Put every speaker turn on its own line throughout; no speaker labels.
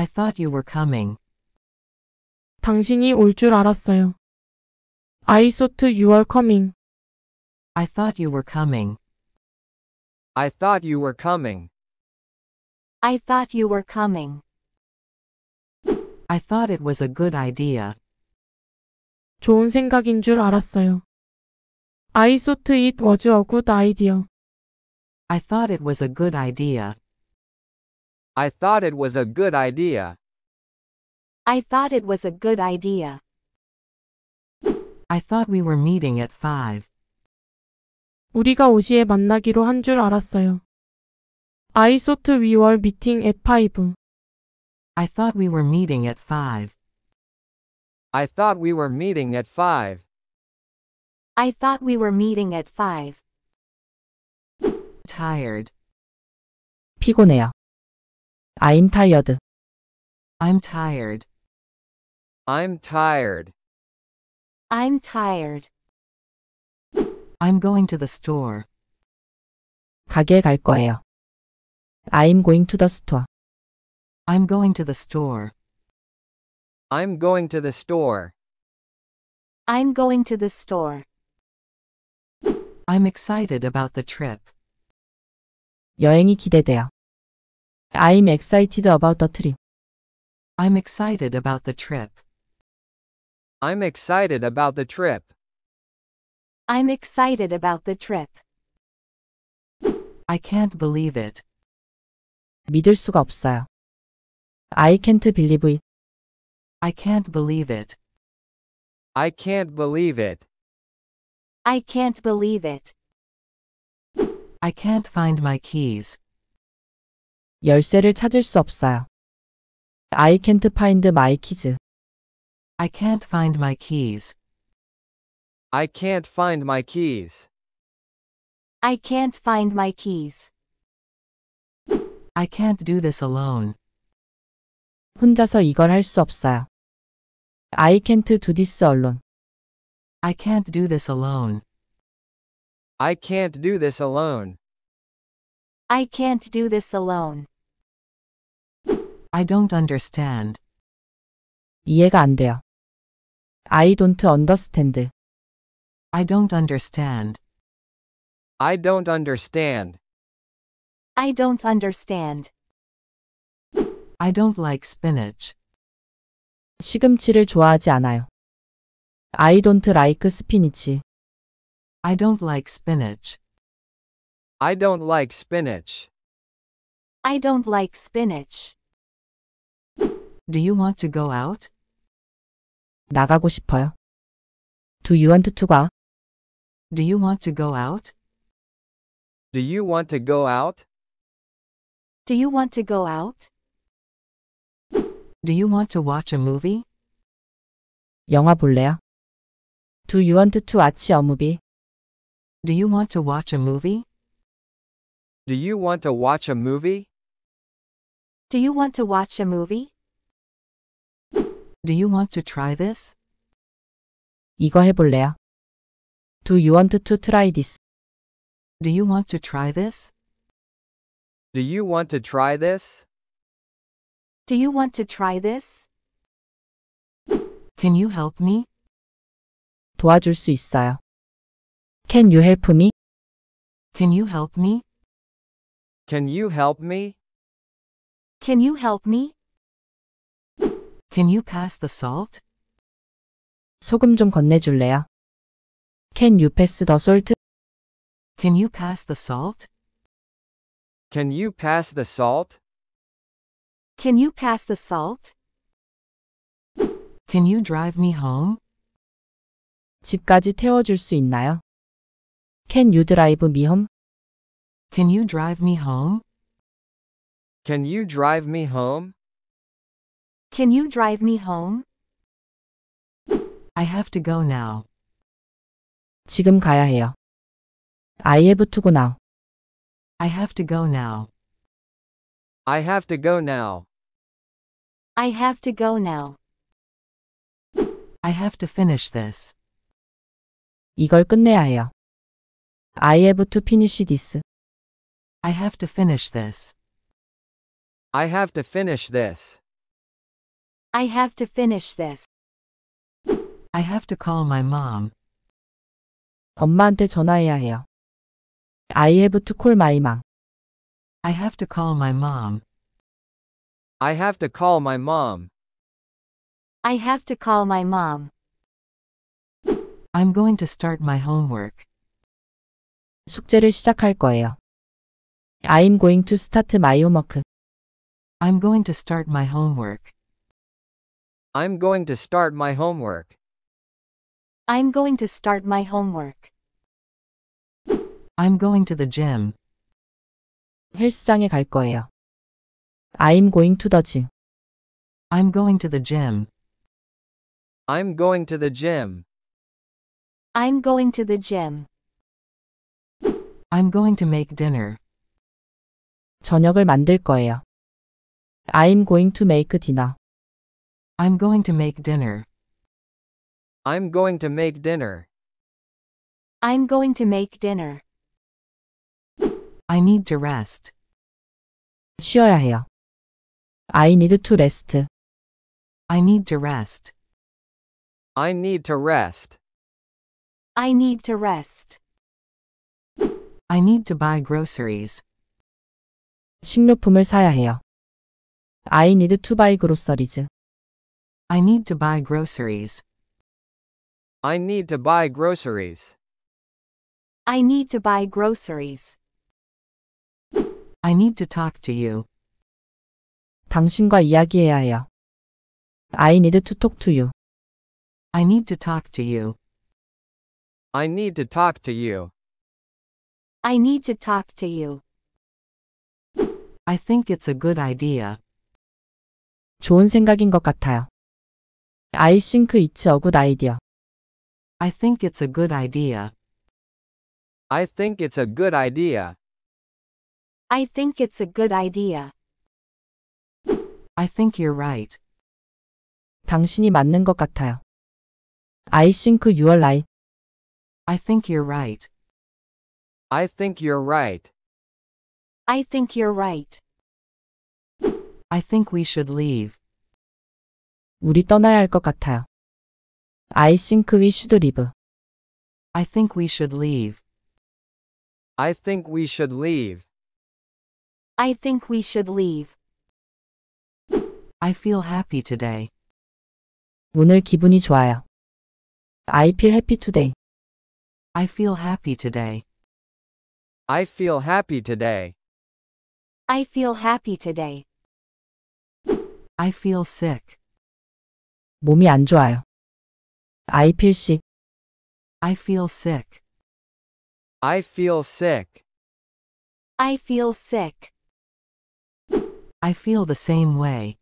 I thought
you were coming. 당신이 올 줄 알았어요. I thought you were coming. I thought you were coming.
I thought you were coming.
I thought you were coming.
I thought it was a good idea.
좋은 생각인 줄 알았어요. I thought it was a good idea. I
thought it was a good idea. I thought it was a good idea.
I thought it was a good idea. I thought we were meeting
at 5.
우리가 5시에 만나기로 한 줄 알았어요. I thought we were meeting at 5. I thought we were meeting at 5.
I thought we were meeting at 5.
I thought we were meeting at 5.
Tired. 피곤해요. I'm tired. I'm tired. I'm tired.
I'm tired.
I'm going to the store. 가게 갈 거예요. I'm going to the store. I'm going to the store. I'm going to the store.
I'm going to the store.
I'm excited about the trip.
여행이 기대돼요. I'm excited about the trip.
I'm excited about the trip. I'm excited about the trip.
I'm excited about the trip.
I can't believe it. 믿을 수가 없어요. I can't believe it. I can't believe it. I can't believe it.
I can't believe it.
I can't find my keys. 열쇠를 찾을 수 없어요. I
can't find my keys.
I can't find my keys. I can't find my keys.
I can't find my keys.
I can't do this alone. 혼자서 이걸 할 수 없어요. I can't do this alone. I can't do this alone. I can't do this alone.
I can't do this alone.
I don't understand. 이해가 안 돼요. I don't understand. I don't understand. I don't understand.
I don't understand.
I don't like spinach. 시금치를 좋아하지 않아요. I don't like spinach. I don't like spinach. I don't like spinach.
I don't like spinach.
Do you want to go out? 나가고 싶어요. Do you want to go? Do you want to go out? Do you want to go out?
Do you want to go out?
Do you want to watch a movie? 영화 볼래요? Do you want to watch a movie? Do you want to watch a movie? Do you want to watch a movie?
Do you want to watch a movie?
Do you want to try this? 이거 해볼래요? Do you want to try this? Do you want to try this?
Do you want to
try this?
Do you want to try this?
Can you help me? 도와줄 수 있어요. Can you help me? Can you help me? Can you help me?
Can you help me?
Can you pass the salt?
소금 좀 건네줄래요?
Can you pass the salt? Can you pass the salt? Can you pass the salt?
Can you pass the salt?
Can you drive me home? 집까지 태워줄 수 있나요? Can you drive me home? Can you drive me home? Can you drive me home?
Can you drive me home?
I have to go now. 지금 가야 해요. I have to go now. I have to go now. I have to go now.
I have to go now.
I have to finish this. 이걸 끝내야 해요. I have to finish this. I have to finish this. I have to finish this.
I have to finish this.
I have to call my mom. 엄마한테 전화해야 해요. I have to call my mom. I have to call my mom. I have to call my mom.
I have to call my mom.
I'm going to start my homework. 숙제를 시작할 거예요. I'm going to start my homework. I'm going to start my homework. I'm going to start my homework.
I'm going to start my homework.
I'm going to the gym. 헬스장에 갈 거예요. I'm going to the gym. I'm going to the gym. I'm going to the gym.
I'm going to the gym.
I'm going to make dinner. 저녁을 만들 거예요. I'm going to make dinner. I'm going to make dinner. I'm going to make dinner.
I'm going to make dinner.
I need to rest. 쉬어야 해요. I need to rest. I need to rest. I need to rest.
I need to rest.
I need to buy groceries. 식료품을 사야 해요. I need to buy groceries. I need to buy groceries. I need to buy groceries.
I need to buy groceries.
I need to talk to you. 당신과 이야기해야 해요. I need to talk to you. I need to talk to you. I need to talk to you.
I need to talk to you. I think it's a good idea. 좋은 생각인
것 같아요. I think it's a good idea.
I think it's a good idea. I think it's a good idea.
I think it's a good idea.
I think you're right. 당신이 맞는 것 같아요. I think you are right. I think you're right. I think you're right.
I think you're right.
I think we should leave. 우리 떠나야 할 같아요. I think we should leave. I think we should leave. I think we should leave.
I think we should leave.
I feel happy today. 오늘 기분이 좋아요. I feel happy today. I feel happy today. I feel happy today.
I feel happy today.
I feel sick. 몸이 안 좋아요. I feel sick. I feel sick. I feel sick.
I feel sick.
I feel the same way.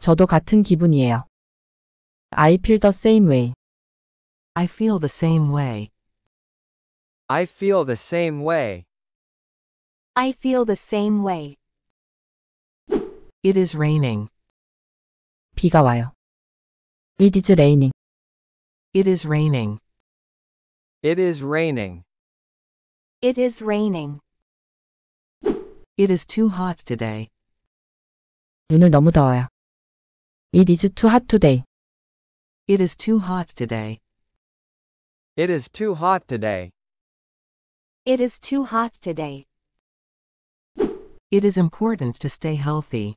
저도 같은 기분이에요. I feel the same way. I feel the same way. I feel the same way.
I feel the same way.
It is raining. 비가 와요. It is raining. It is raining. It is raining.
It is raining.
It is too hot today. 눈을 너무 더워요. It is too hot today. It is too hot today. It is too hot today.
It is too hot today.
It is important to stay healthy.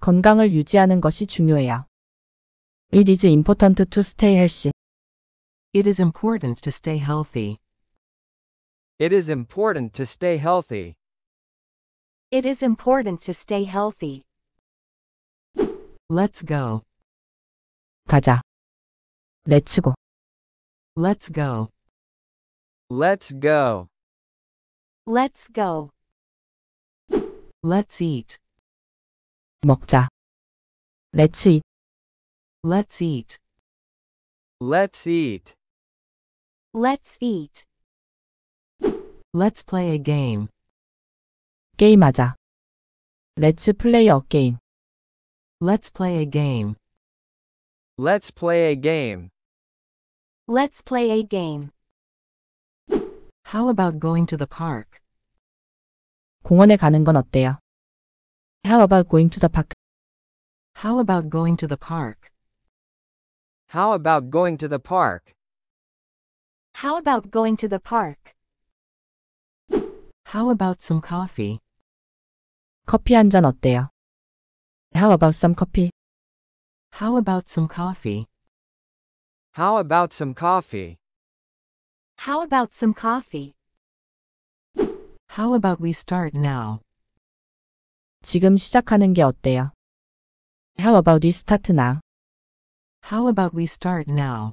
건강을 유지하는 것이 중요해요. It is important to stay healthy. It is important to stay healthy. It is important to stay healthy.
It is important to stay healthy.
Let's go. 가자. Let's go. Let's go. Let's go.
Let's go.
Let's eat. 먹자. Let's eat. Let's eat. Let's eat.
Let's eat.
Let's play a game. 게임하자. Let's play a game. Let's play a game. Let's play a game.
Let's play a game. How about going to the park?
공원에 가는 건 어때요? How about going to the park? How about going to the park? How about going to the park?
How about going to the park?
How about some coffee? 커피 한 잔 어때요? How about some coffee? How about some coffee? How about some coffee?
How about some coffee?
How about we start now? 지금 시작하는 게 어때요? How about we start now? How about we start now?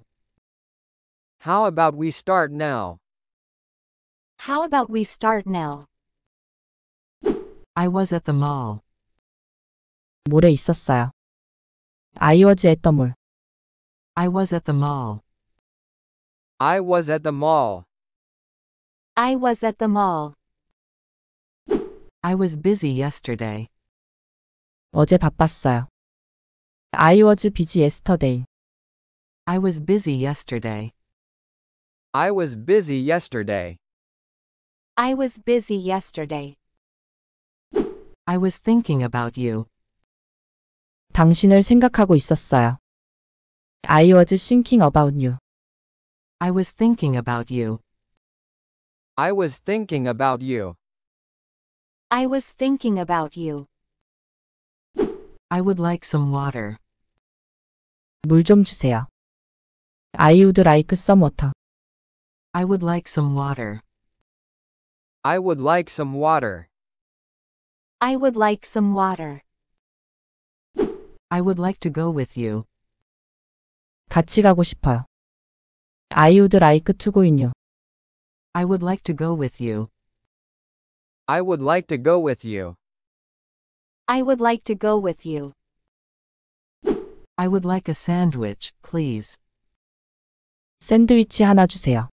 How about we start now?
How about we start now?
I was at the mall. 몰에 있었어요. I was at the mall. I was at the mall. I was at the mall.
I was at the mall. I
was busy yesterday. 어제 바빴어요.
I was busy yesterday.
I was busy yesterday. I was busy yesterday.
I was busy yesterday.
I was thinking about you. 당신을 생각하고 있었어요. I was thinking about you. I was thinking about you. I was thinking about you.
I was thinking about you.
I would like some water. 물 좀 주세요. I would like some water. I would like some water. I would like some water.
I would like some water.
I would like to go with you. 같이 가고 싶어요. I would like to go you. I would like to go with you. I would like to go with you.
I would like to go with you.
I would like a sandwich, please.
샌드위치 하나 주세요.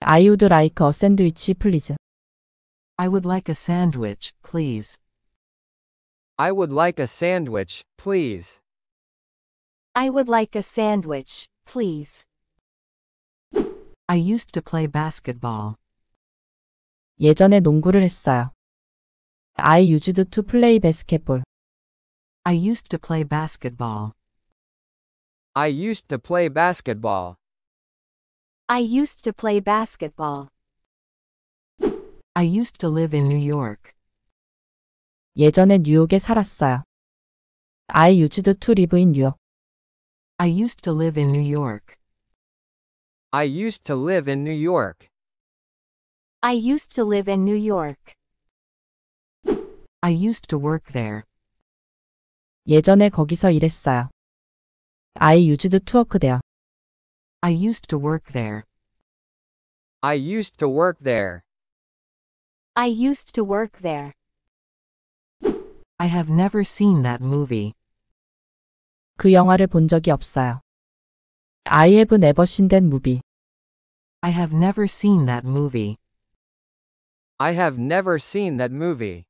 I would like a sandwich, please. I would like a sandwich, please.
I would like a sandwich, please.
I would like a sandwich, please.
I used to play basketball. 예전에 농구를 했어요. I used to play basketball. I used to play basketball. I used to play basketball.
I used to play basketball.
I used to live in New York. 예전에 뉴욕에 살았어요. I used to live in New York. I used to live in New York. I used to live in New York.
I used to live in New York.
I used to work there. 예전에 거기서 일했어요. I used to work there. I used to work there. I used to work there.
I used to work there.
I have never seen that movie. 그 영화를 본 적이 없어요. I have never seen that movie. I have never seen that movie. I have never seen that movie.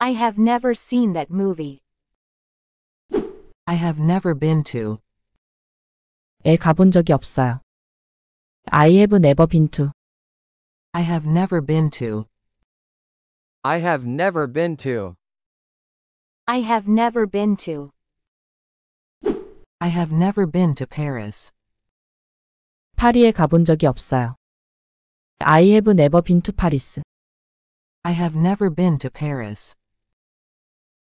I have never seen that movie.
I have never been to. 에 가본 적이 없어요. I have never been to. I have never been to. I have never been to.
I have never been to.
I have never been to Paris. 파리에 가본 적이 없어요. I have never been to Paris. I have never been to Paris.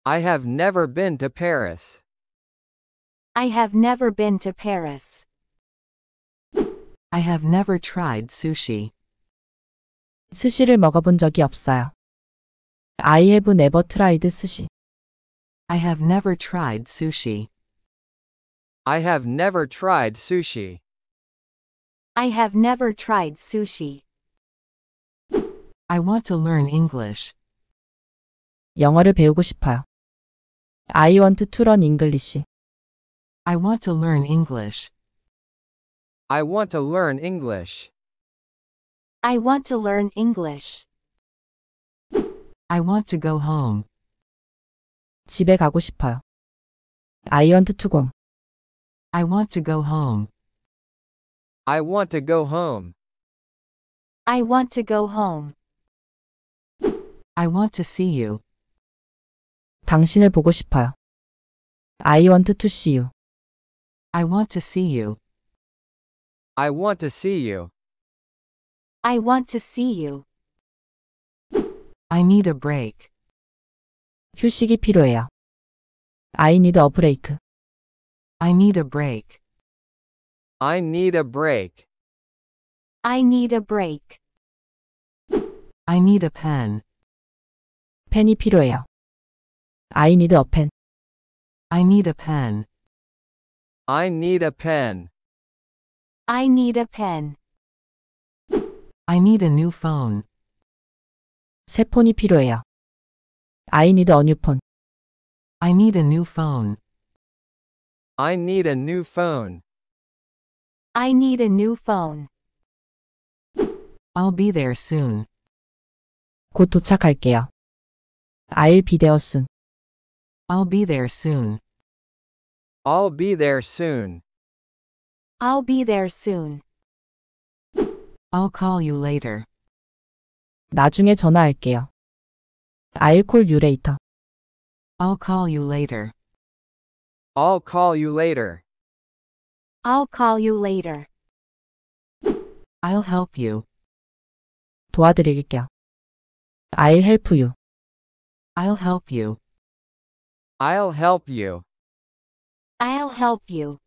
I have never been to Paris.
I have never been to Paris.
I have never tried sushi. 스시를 먹어본 적이 없어요. I have never tried sushi. I have never tried sushi. I have never tried sushi.
I have never tried sushi.
I want to learn English. 영어를 배우고 싶어요. I want to learn English. I want to learn English. I want to learn English.
I want to learn English.
I want to go home. 집에 가고 싶어요. I want to go. I want to go home. I want to go home.
I want to go home.
I want to see you. 당신을 보고 싶어요. I want to see you. I want to see you. I want to see you.
I want to see you.
I need a break.
휴식이 필요해요.
I need a break. I need a break. I need a break.
I need a break.
I need a pen. 펜이 필요해요. I need a pen. I need a pen. I need a pen.
I need a pen.
I need a new phone. 새 폰이 필요해요. I need a new phone. I need a new phone. I need a new phone.
I need a new phone.
I'll be there soon. 곧 도착할게요. I'll be there soon. I'll be there soon. I'll be there soon.
I'll be there soon.
I'll call you later. 나중에 전화할게요. I'll call you later. I'll call you later. I'll call you later.
I'll call you later.
I'll help you. 도와드릴게요. I'll help you. I'll help you. I'll help you.
I'll help you.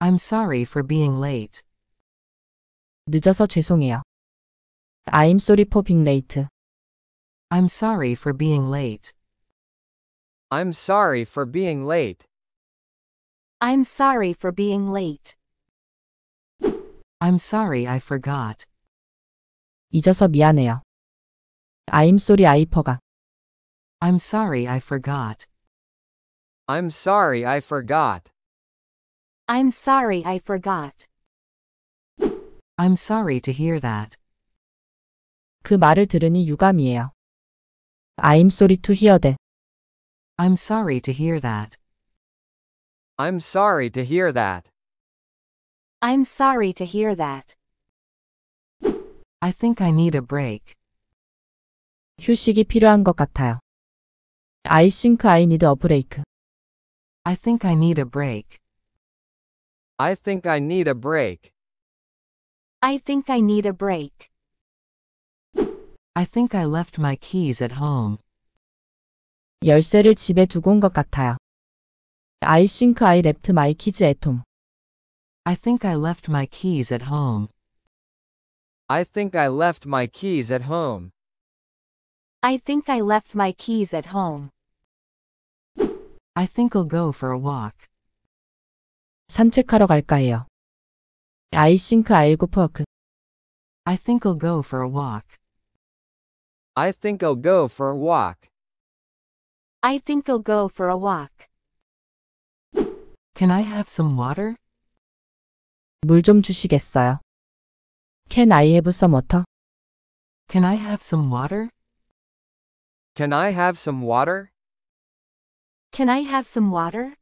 I'm sorry for being late.
늦어서 죄송해요.
I'm sorry for being late. I'm sorry for being late. I'm sorry for being late.
I'm sorry for being late.
I'm sorry I forgot. 잊어서 미안해요. I'm sorry I forgot. I'm sorry I forgot. I'm sorry I forgot.
I'm sorry I forgot.
I'm sorry to hear that. 그 말을 들으니 유감이에요. I'm sorry to hear that. I'm sorry to hear that. I'm sorry to hear that.
I'm sorry to hear that.
I think I need a break. 휴식이 필요한 것 같아요. I think I need a break. I think I need a break. I think I need a break.
I think I need a break.
I think I left my keys at home. 열쇠를 집에 두고 온 것 같아요. I think I left my keys at home. I think I left my keys at home. I think I left my keys at home.
I think I left my keys at home.
I think I'll go for a walk. 산책하러 갈까요? I think I'll go for a walk. I think I'll go for a walk.
I think I'll go for a walk. I think I'll go for a walk.
Can I have some water? 물 좀 주시겠어요? Can I have some water? Can I have some water? Can I have some water?
Can I have some water?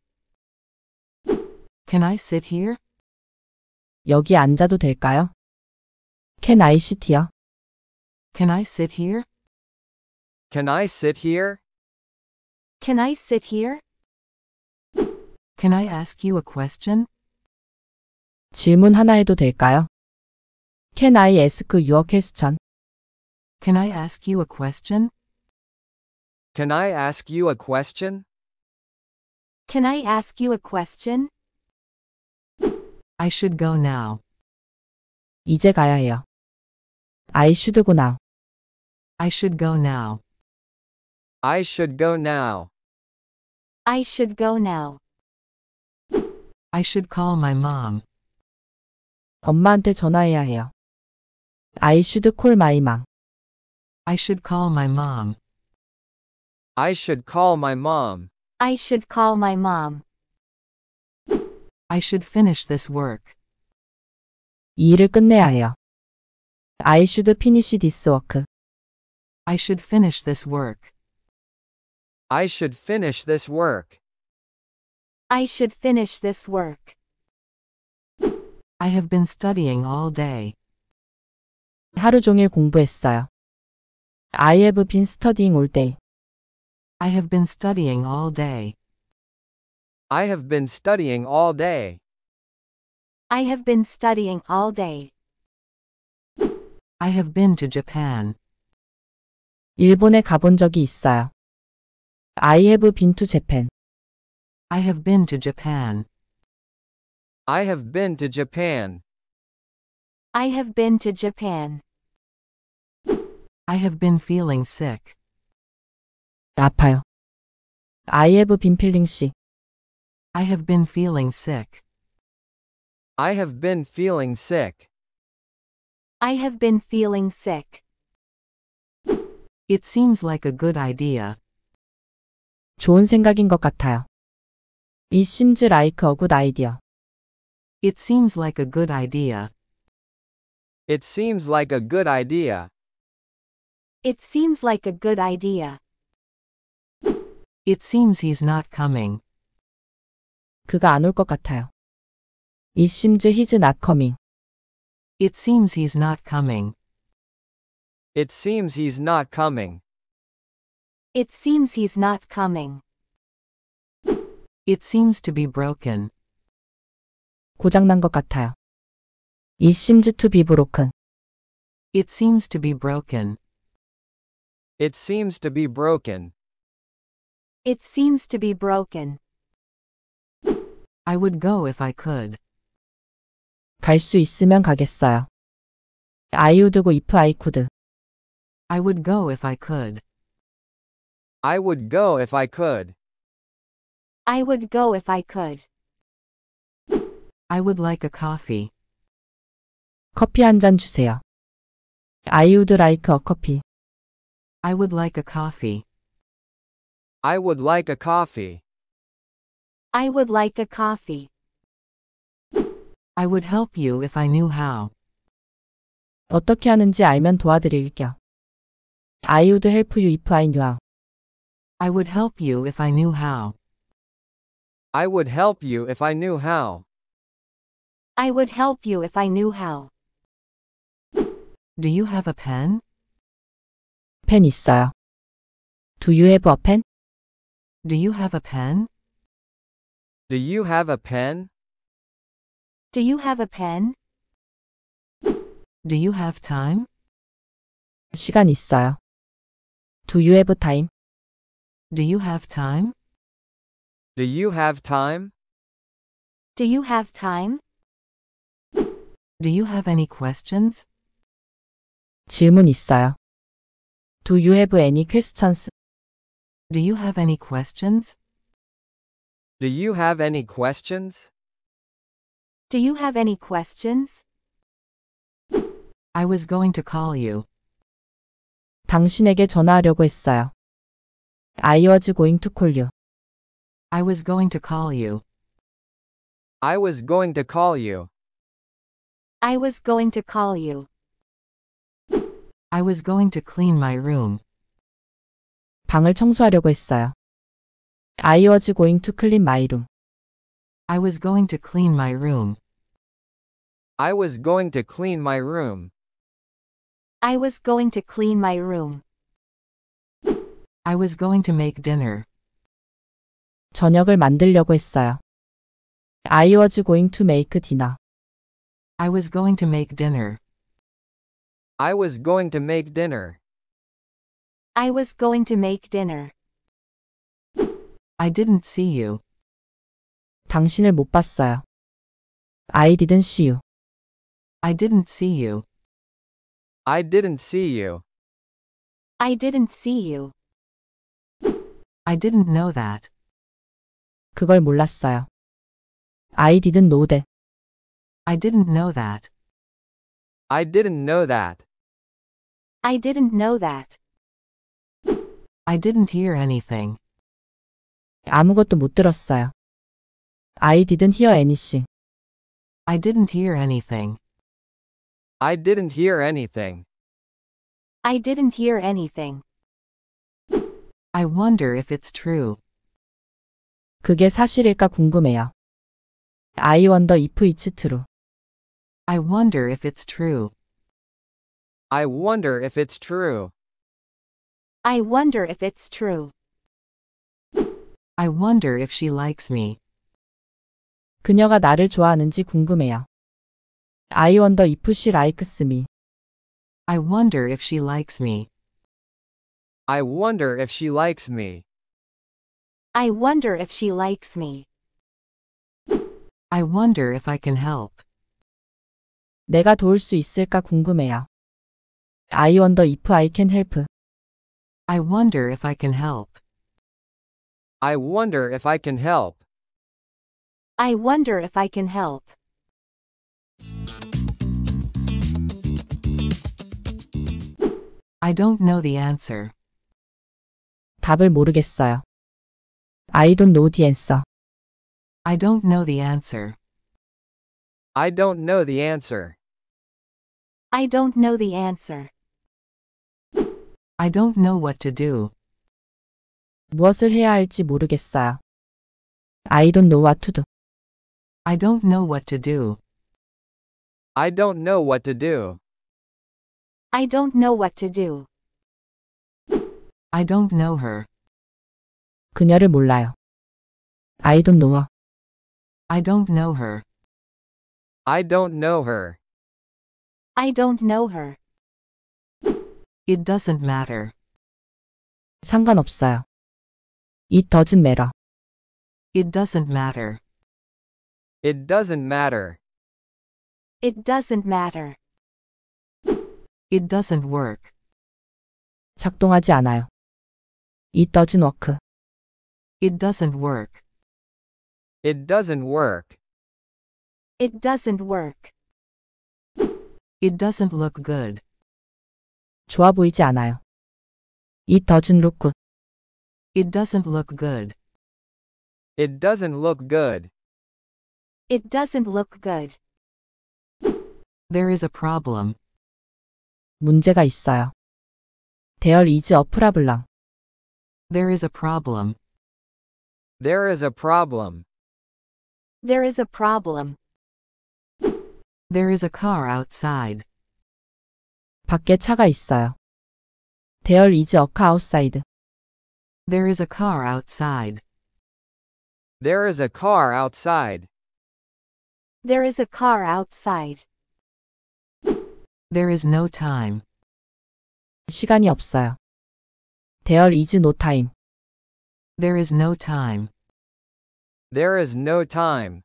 Can I sit here? 여기 앉아도 될까요? Can I sit here? Can I sit here? Can I sit here?
Can I sit here?
Can I ask you a question?
질문 하나 해도 될까요? Can I ask you a question? Can I ask you a question?
Can I ask you a question?
Can I ask you a question?
I should go now. 이제 가야 해요. I should go now. I should go now. I should go now.
I should go now.
I should call my mom. 엄마한테 전화해야 해요. I should call my mom. I should call my mom. I should call my mom.
I should call my mom.
I should finish this work. 일을 끝내야 해요. I should finish this work. I should finish this work. I should finish this work.
I should finish this work.
I have been studying all day. 하루 종일 공부했어요. I have been studying all day. I have been studying all day. I have been studying all day.
I have been studying all day.
I have been to Japan. 일본에 가본 적이 있어요. I have been to Japan. I have been to Japan. I have been to Japan.
I have been to Japan. I have been
feeling sick. 아파요. I have been feeling sick. I have been feeling sick. I have been feeling sick.
I have been feeling sick.
It seems like a good idea. 좋은 생각인 것 같아요. It seems like a good idea. It seems like a good idea. It seems like a good idea.
It seems like a good idea.
It seems he's not coming. 그가 안 같아요. It seems he's not coming. It seems he's not coming. It seems he's not coming.
It seems he's not coming.
It seems to be broken. 고장난 것 같아요. It seems to be broken. It seems to be broken. It seems to be broken.
It seems to be broken.
I would go if I could. 갈 수 있으면 가겠어요. I would고 if I could. I would go if I could. I would go if I could.
I would go if I could.
I would like a coffee. 커피 한 잔 주세요. I would like a coffee. I would like a coffee. I would like a coffee.
I would like a coffee.
I would help you if I knew how.
어떻게 하는지 알면 도와드릴게요.
I would help you if I knew how. I would help you if I knew how. I would help you if I knew how.
I would help you if I knew how.
Do you have a pen? Pen 있어요. Do you have a pen? Do you have a pen? Do you have a pen?
Do you have a pen?
Do you have time? 시간 있어요. Do you have time? Do you have time? Do you have time?
Do you have time?
Do you have any questions? 질문 있어요. Do you have any questions? Do you have any questions? Do you have any questions?
Do you have any questions?
I was going to call you. 당신에게 전화하려고 했어요. I was going to call you. I was going to call you. I was going to call you.
I was going to call you.
I was going to clean my room. 방을 청소하려고 했어요. I was going to clean my room. I was going to clean my room. I was going to clean my room.
I was going to clean my room.
I was going to make dinner. 저녁을 만들려고 했어요. I was going to make dinner. I was going to make dinner. I was going to make dinner.
I was going to make dinner.
I didn't see you. 당신을 못 봤어요. I didn't see you. I didn't see you. I didn't see you.
I didn't see you.
I didn't know that. 그걸 몰랐어요. I didn't know that. I didn't know that. I didn't know that.
I didn't know that.
I didn't hear anything. 아무것도 못 들었어요. I didn't hear anything. I didn't hear anything. I didn't hear anything.
I didn't hear anything.
I wonder if it's true. 그게 사실일까 궁금해요. I wonder if it's true. I wonder if it's true. I wonder if it's true.
I wonder if it's true.
I wonder if she likes me. 그녀가 나를 좋아하는지 궁금해요. I wonder if she likes me. I wonder if she likes me. I wonder if she likes me.
I wonder if she likes me.
I wonder if I can help. 내가 도울 수 있을까 궁금해요. I wonder if I can help. I wonder if I can help. I wonder if I can help.
I wonder if I can help.
I don't know the answer. 답을 모르겠어요. I don't know the answer. I don't know
the answer.
I don't know the answer.
I don't know the answer.
I don't know what to do. 무엇을 해야 할지 모르겠어요. I don't know what to do. I don't know what to do. I don't know what to do.
I don't know what to do.
I don't know her. 그녀를 몰라요. I don't know her. I don't know her. I don't know her.
I don't know her.
It doesn't matter. 상관없어요. It doesn't matter. It doesn't matter. It doesn't matter.
It doesn't matter.
It doesn't work. 작동하지 않아요. It doesn't work. It doesn't work. It doesn't work.
It doesn't work.
It doesn't look good. 좋아 보이지 않아요.
It doesn't look good.
It doesn't look good. It doesn't look good.
It doesn't look good.
There is a problem. 문제가 있어요. There is a problem. There is a problem. There is a problem.
There is a problem.
There is a car outside. 밖에 차가 있어요. There is a car outside. There is a car outside. There is a car outside.
There is a car outside.
There is no time. 시간이 없어요. There is no time. There is no time. There is no time.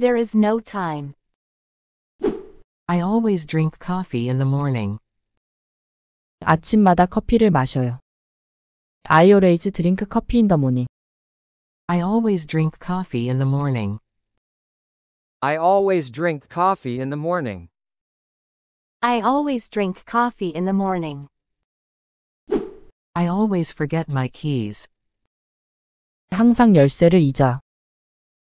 There is no time.
I always drink coffee in the morning. 아침마다 커피를 마셔요. I always drink coffee in the morning. I always drink coffee in the morning. I always drink coffee in the morning.
I always drink coffee in the morning.
I always forget my keys. 항상 열쇠를 잊어.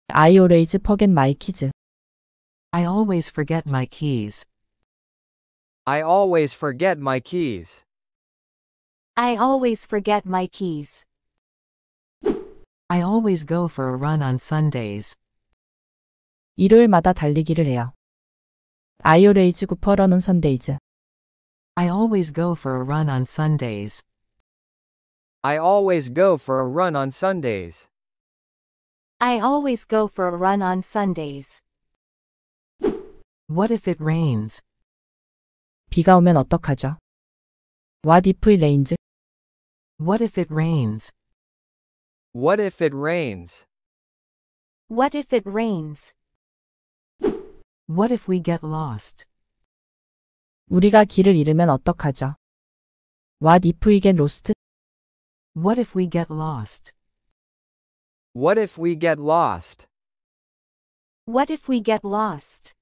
I always forget my keys. I always forget my keys. I always forget my keys.
I always forget my keys.
I always go for a run on Sundays. 일요일마다 달리기를 해요. I always go for a run on Sundays. I always go for a run on Sundays. I always go for a run on Sundays.
I always go for a run on Sundays.
What if it rains? 비가 오면 어떡하죠? What if it rains? What if it rains? What if it rains?
What if it rains?
What if we get lost? 우리가 길을 잃으면 어떡하죠? What if we get lost? What if we get lost? What if we get lost?
What if we get lost?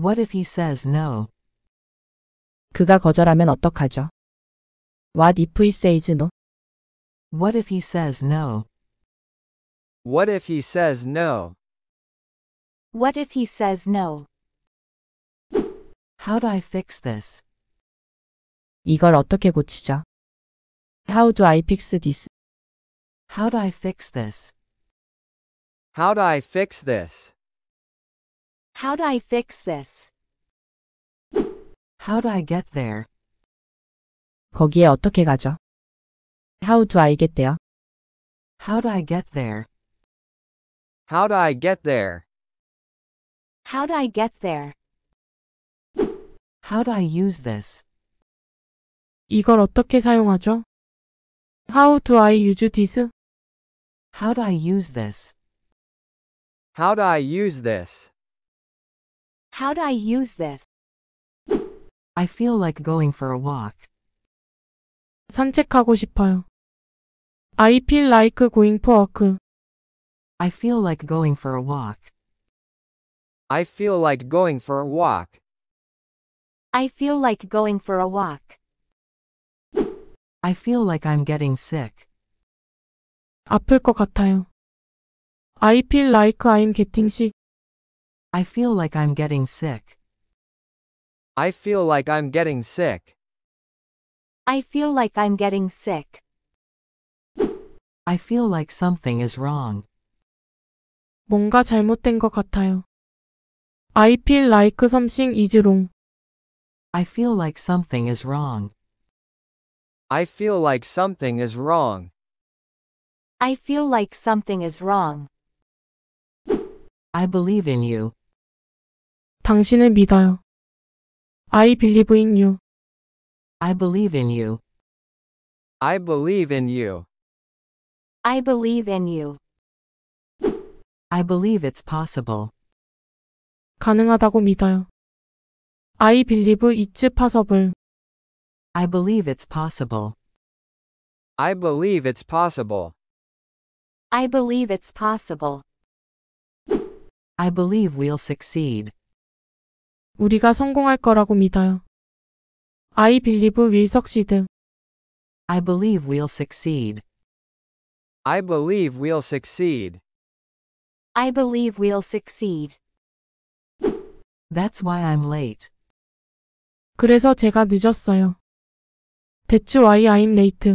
What if he says no? 그가 거절하면 어떡하죠? What if he says no? What if he says no? What if he says no?
What if he says no?
How do I fix this? 이걸 어떻게 고치죠? How do I fix this? How do I fix this? How do I fix this?
how do I fix this?
how do I get there? 거기에 어떻게 가죠? How do I get there? how do I get there? how do I get there?
how do I get there?
How'd I use this? 이걸 어떻게 사용하죠? How do I use this? how do I use this?
How'd I use this?
How do I use this?
I feel like going for a walk.
산책하고 싶어요. I feel like going for a walk.
I feel like going for a walk. I feel like going for a walk.
I feel like going
for a walk.
I feel like I'm getting sick. 아플 것 같아요. I feel like I'm getting sick. I feel like I'm getting sick.
I feel like I'm getting sick.
I feel like I'm getting sick.
I feel like something is wrong. 뭔가 잘못된 것 같아요. I feel like something is wrong. I feel like something
is wrong. I feel like something is wrong.
I feel like something is wrong.
I believe in you. 당신을 믿어요. I believe in you.
I believe in you. I believe in you.
I believe in you.
I believe it's possible.
가능하다고 믿어요. I believe it's possible.
I believe it's possible. I believe it's possible.
I believe it's possible. I believe we'll succeed.
우리가 성공할 거라고 믿어요. I believe we'll succeed.
I believe we'll succeed. I believe we'll succeed.
I believe we'll succeed. That's why I'm late. 그래서 제가 늦었어요. That's why I'm late.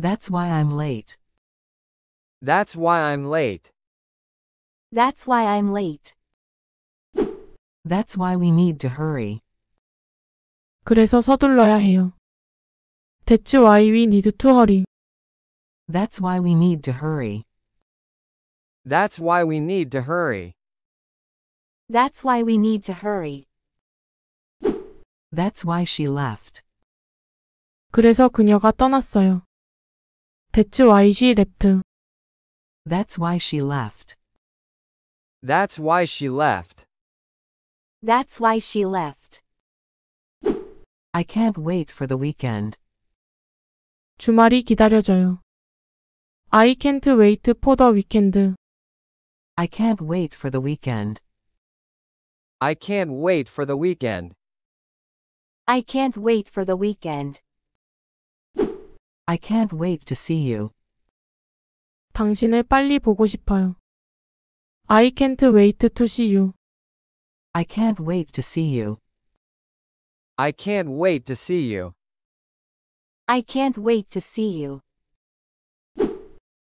That's why I'm late.
That's why I'm late.
That's why I'm late.
That's why we need to hurry. 그래서
서둘러야 해요. That's why we need to hurry.
That's why we need to hurry. That's why we need to hurry.
That's why we need to hurry.
That's why she left. 그래서 그녀가 떠났어요. That's why she left. That's why she left.
That's why she left.
That's why she left.
I can't wait for the weekend.
주말이 기다려져요. I can't wait for the weekend.
I can't wait for the weekend. I can't wait for the weekend.
I can't wait for the weekend.
I can't wait to see you.
당신을 빨리 보고 싶어요. I can't wait to see you.
I can't wait to see you. I can't wait to see you.
I can't wait to see you.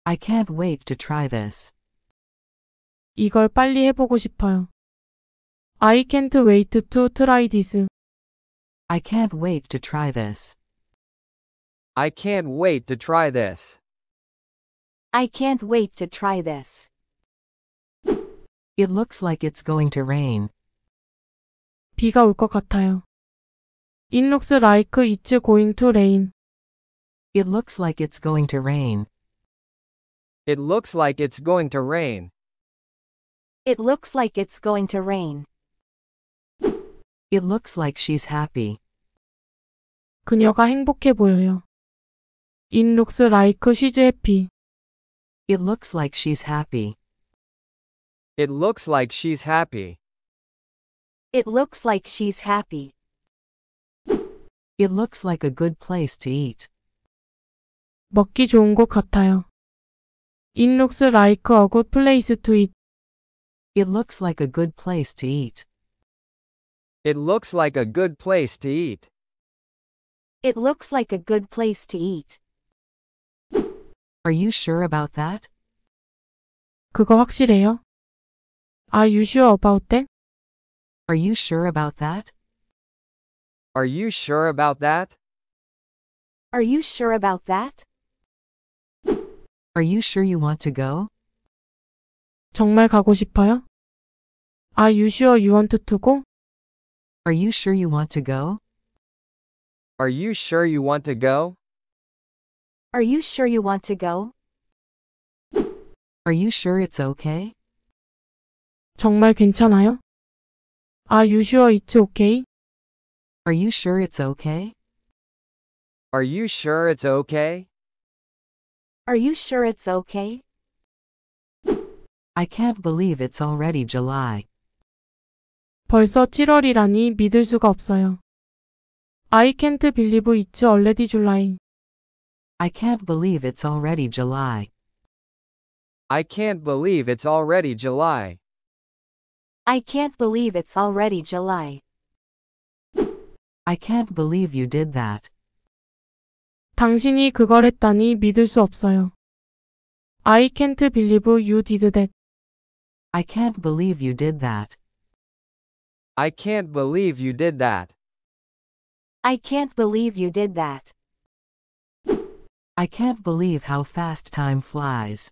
I can't wait to try this. 이걸 빨리 해보고 싶어요. I can't wait to try this. I can't
wait to try this. I can't wait to try this.
I can't wait to try this.
It looks like
it's going to rain. 비가 같아요. It looks like it's going to rain. It looks like it's going to rain.
It looks like it's going to rain.
It looks like
it's going to rain. It looks like she's happy.
그녀가 행복해 보여요. It looks like she's happy.
It looks like she's happy. It looks like she's happy.
It looks like she's happy.
It looks like a good place to eat.
먹기 좋은 것 같아요. It looks like a good place to eat. It looks like a good place to eat.
It looks like a good place to eat.
It looks like a good place to eat.
Are you
sure about that? 그거 확실해요? Are you sure about that? Are you sure about that?
Are you sure about that?
Are you sure about that?
Are you sure you want to go?
정말 가고 싶어요? Are you sure you want to go?
Are you sure you want to go? Are you sure you want to go?
Are you sure you want to go?
Are you sure it's okay? 정말 괜찮아요? Are you sure it's okay? Are you sure it's
okay? Are you sure it's okay?
Are you sure it's okay?
I can't believe it's already July.
벌써 7월이라니 믿을 수가 없어요. I can't believe it's already July.
I can't believe it's already July. I can't believe it's already July.
I can't believe it's already July.
I can't believe you did that.
당신이 그걸 했다니 믿을 수 없어요. I can't believe you did that.
I can't believe you did that. I can't believe you did that.
I can't believe you did that.
I can't believe how fast time flies.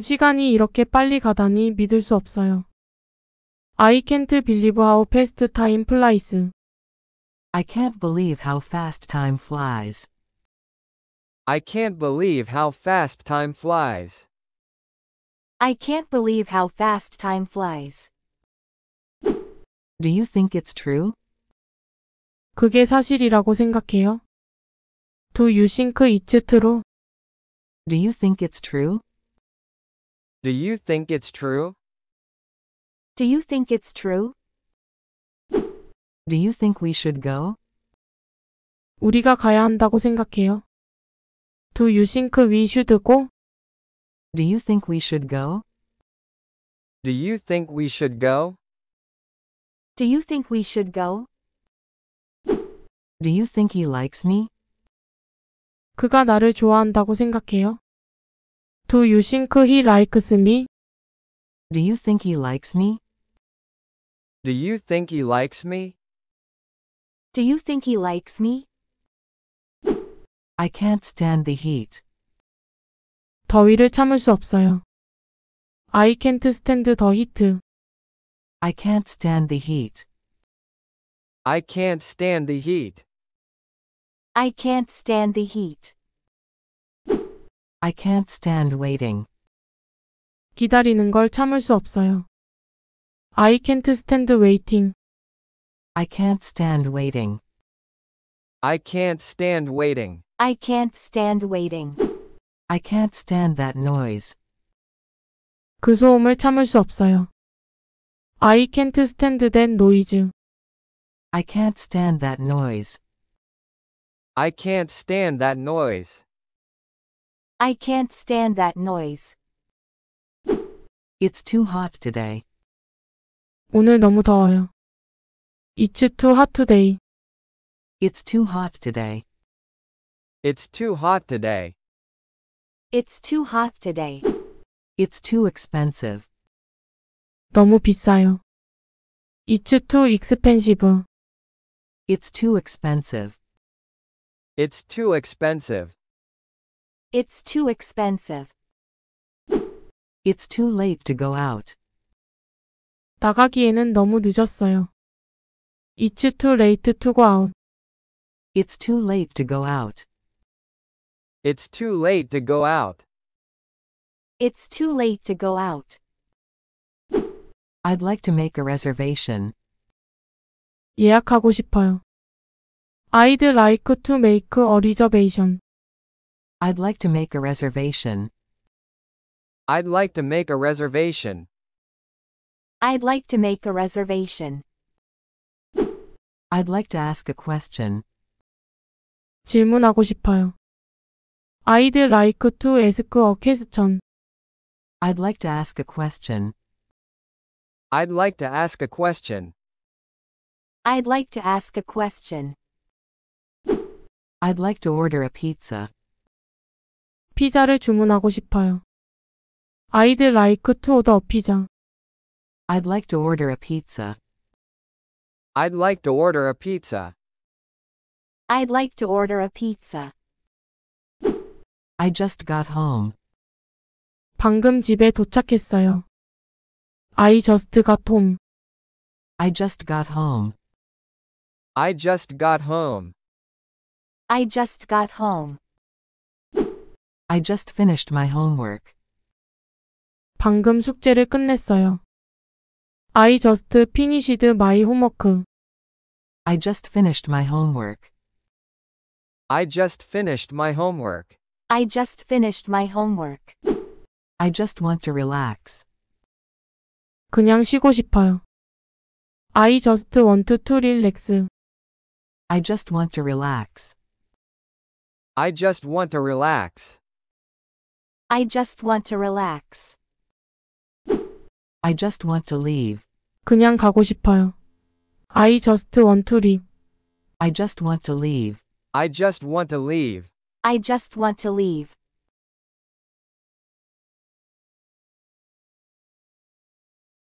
시간이 이렇게 빨리 가다니 믿을 수 없어요. I can't believe how fast time flies. I
can't believe how fast time flies. I can't believe how fast time flies.
I can't believe how fast time
flies.
Do you think it's true?
그게 사실이라고 생각해요? Do you think it's true?
Do you think it's true? Do you think it's true?
Do you think it's true?
Do you think we should go?
우리가 가야 한다고 생각해요. Do you think we should go?
Do you think we should go? Do you think we should go?
Do you think we should go?
Do you think he likes me?
그가 나를 좋아한다고 생각해요. Do you think he likes me?
Do you think he likes me? Do you think he likes me?
Do you think he likes me?
I can't stand the heat.
더위를 참을 수 없어요. I can't stand the heat. I can't stand the
heat. I can't stand the heat.
I can't stand the heat. I can't stand waiting. 기다리는 걸 참을 수 없어요. I can't stand waiting. I can't stand waiting.
I can't stand waiting.
I can't stand waiting. I can't stand that noise. 그 소음을 참을 수 없어요. I can't stand that noise. I can't stand that
noise. I can't stand that noise.
I can't stand that noise.
It's too hot today. 오늘 너무 더워요. It's too hot today.
It's too hot today. It's too hot today.
It's too hot today. It's too expensive.
너무 비싸요. It's too expensive. It's too
expensive. It's too expensive.
It's too
expensive. It's too late
to go out.
나가기에는 너무 늦었어요. It's too late to go out. It's too late
to go out.
It's too late to go out.
It's too late to go out.
I'd like to make a reservation.
예약하고 싶어요. I'd like to make a reservation.
I'd like to make a reservation. I'd like to make a reservation.
I'd like to make a reservation.
I'd like to ask a question. 질문하고 싶어요. I'd like to ask a question.
I'd like to ask a question. I'd like to ask a question.
I'd like to ask a question.
I'd like to order a pizza.
피자를 주문하고 싶어요. I'd like to order a pizza.
I'd like to order a pizza. I'd like to order a pizza.
I'd like to order a pizza.
I just got home. 방금 집에 도착했어요. I just got home. I just
got home. I just got home.
I just got home.
I just
finished my homework. 방금 숙제를 끝냈어요. I just finished my homework. I just finished my
homework. I just finished my homework.
I just finished my homework.
I just want to relax. 그냥
쉬고 싶어요. I just want to relax. I just want
to relax. I just want to relax.
I just want to relax.
I just want to leave. 그냥 가고 싶어요. I just want to leave. I
just want to leave. I just want to leave.
I just want to leave.